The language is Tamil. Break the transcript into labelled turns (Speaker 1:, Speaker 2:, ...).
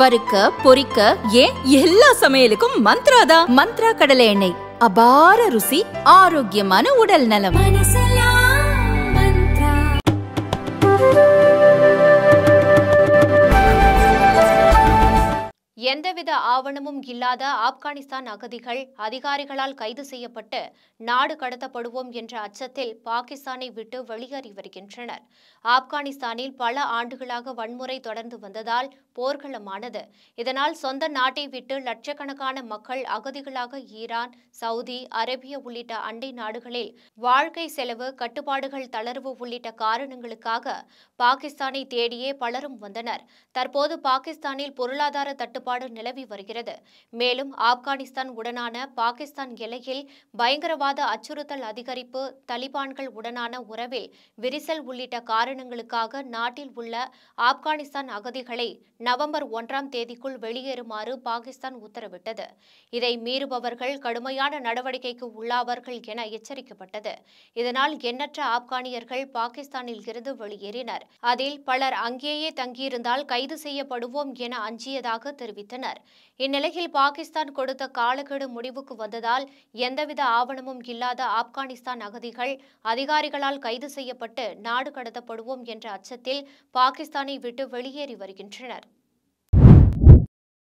Speaker 1: வறுக்க பொரிக்க ஏன் எல்லா சமையலுக்கும் மந்த்ரா தான் மந்த்ரா கடலை எண்ணெய் அபார ருசி ஆரோக்கியமான உடல் நலம்
Speaker 2: எந்தவித ஆவணமும் இல்லாத ஆப்கானிஸ்தான் அகதிகள் அதிகாரிகளால் கைது செய்யப்பட்டு நாடு கடத்தப்படுவோம் என்ற அச்சத்தில் பாகிஸ்தானை விட்டு வெளியேறி வருகின்றனர் ஆப்கானிஸ்தானில் பல ஆண்டுகளாக வன்முறை தொடர்ந்து வந்ததால் போர்க்களமானது இதனால் சொந்த நாட்டை விட்டு லட்சக்கணக்கான மக்கள் அகதிகளாக ஈரான் சவுதி அரேபிய உள்ளிட்ட அண்டை நாடுகளில் வாழ்க்கை செலவு கட்டுப்பாடுகள் தளர்வு உள்ளிட்ட காரணங்களுக்காக பாகிஸ்தானை தேடியே பலரும் வந்தனர் தற்போது பாகிஸ்தானில் பொருளாதார தட்டுப்பாடு கட்டுப்பாடு நிலவி வருகிறது மேலும் ஆப்கானிஸ்தான் உடனான பாகிஸ்தான் எல்லையில் பயங்கரவாத அச்சுறுத்தல் அதிகரிப்பு தலிபான்கள் உடனான உறவில் விரிசல் உள்ளிட்ட காரணங்களுக்காக நாட்டில் உள்ள ஆப்கானிஸ்தான் அகதிகளை நவம்பர் ஒன்றாம் தேதிக்குள் வெளியேறுமாறு பாகிஸ்தான் உத்தரவிட்டது இதை மீறுபவர்கள் கடுமையான நடவடிக்கைக்கு உள்ளாவார்கள் என எச்சரிக்கப்பட்டது இதனால் எண்ணற்ற ஆப்கானியர்கள் பாகிஸ்தானில் இருந்து வெளியேறினர் அதில் பலர் அங்கேயே தங்கியிருந்தால் கைது செய்யப்படுவோம் என அஞ்சியதாக தெரிவித்தார் தெரிவித்தனர் இந்நிலையில் பாகிஸ்தான் கொடுத்த காலக்கெடு முடிவுக்கு வந்ததால் எந்தவித ஆவணமும் இல்லாத ஆப்கானிஸ்தான் அகதிகள் அதிகாரிகளால் கைது செய்யப்பட்டு நாடு கடத்தப்படுவோம் என்ற அச்சத்தில் பாகிஸ்தானை விட்டு வெளியேறி வருகின்றனர்